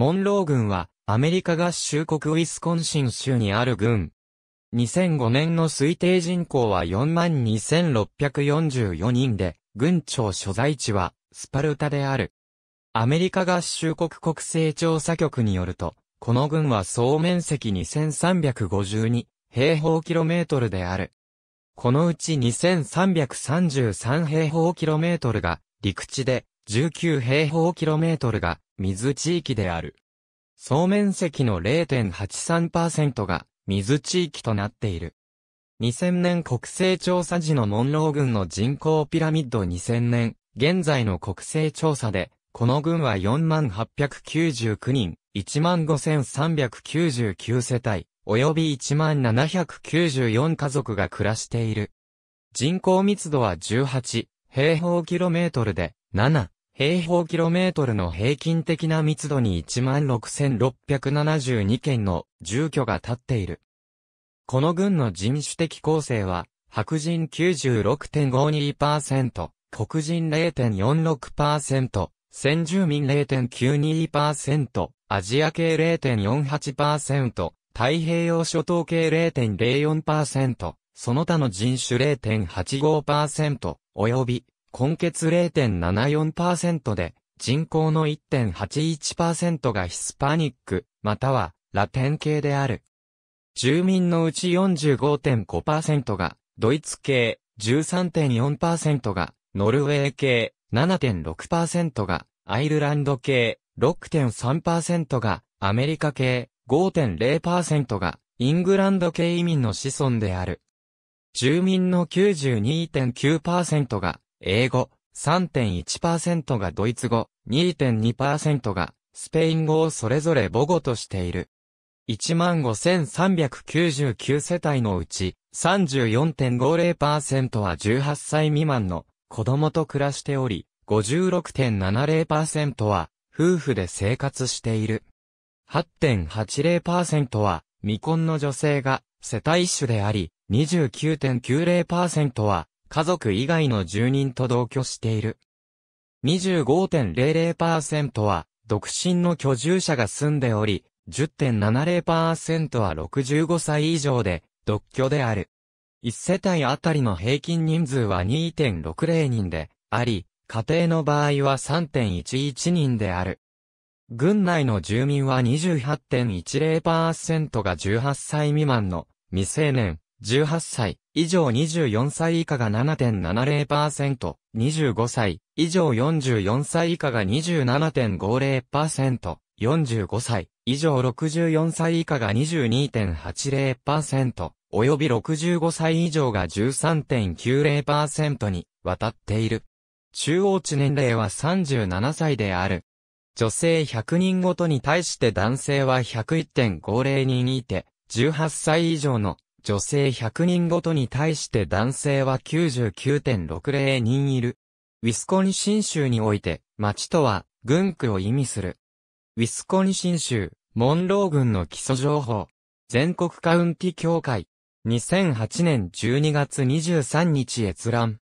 モンロー軍は、アメリカ合衆国ウィスコンシン州にある軍。2005年の推定人口は42,644人で、軍庁所在地は、スパルタである。アメリカ合衆国国勢調査局によると、この軍は総面積2352平方キロメートルである。このうち2333平方キロメートルが陸地で、19平方キロメートルが水地域である。総面積の0.83%が水地域となっている。2000年国勢調査時のモンロー軍の人口ピラミッド2000年、現在の国勢調査で、この軍は4899人、15399世帯、及び1794家族が暮らしている。人口密度は18平方キロメートルで、7、平方キロメートルの平均的な密度に16,672件の住居が建っている。この軍の人種的構成は、白人96.52%、黒人0.46%、先住民0.92%、アジア系0.48%、太平洋諸島系0.04%、その他の人種0.85%、及び根血0.74%で、人口の1.81%がヒスパニック、またはラテン系である。住民のうち45.5%がドイツ系、13.4%がノルウェー系、7.6%がアイルランド系、6.3%がアメリカ系、5.0%がイングランド系移民の子孫である。住民の92.9%が英語、3.1%がドイツ語、2.2%がスペイン語をそれぞれ母語としている。15,399世帯のうち34.50%は18歳未満の子供と暮らしており、56.70%は夫婦で生活している。8.80%は未婚の女性が世帯主であり、29.90%は家族以外の住人と同居している。25.00%は、独身の居住者が住んでおり、10.70%は65歳以上で、独居である。1世帯あたりの平均人数は2.60人であり、家庭の場合は3.11人である。郡内の住民は28.10%が18歳未満の未成年、18歳以上24歳以下が7.70%、25歳以上44歳以下が27.50%、45歳以上64歳以下が22.80%、及び65歳以上が13.90%に渡っている。中央値年齢は37歳である。女性100人ごとに対して男性は101.50人いて、18歳以上の女性100人ごとに対して男性は99.60人いる。ウィスコンシン州において、町とは、軍区を意味する。ウィスコンシン州、モンロー軍の基礎情報。全国カウンティ協会。2008年12月23日閲覧。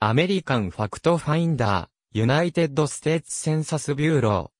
アメリカンファクトファインダー、ユナイテッドステーツセンサスビューロー。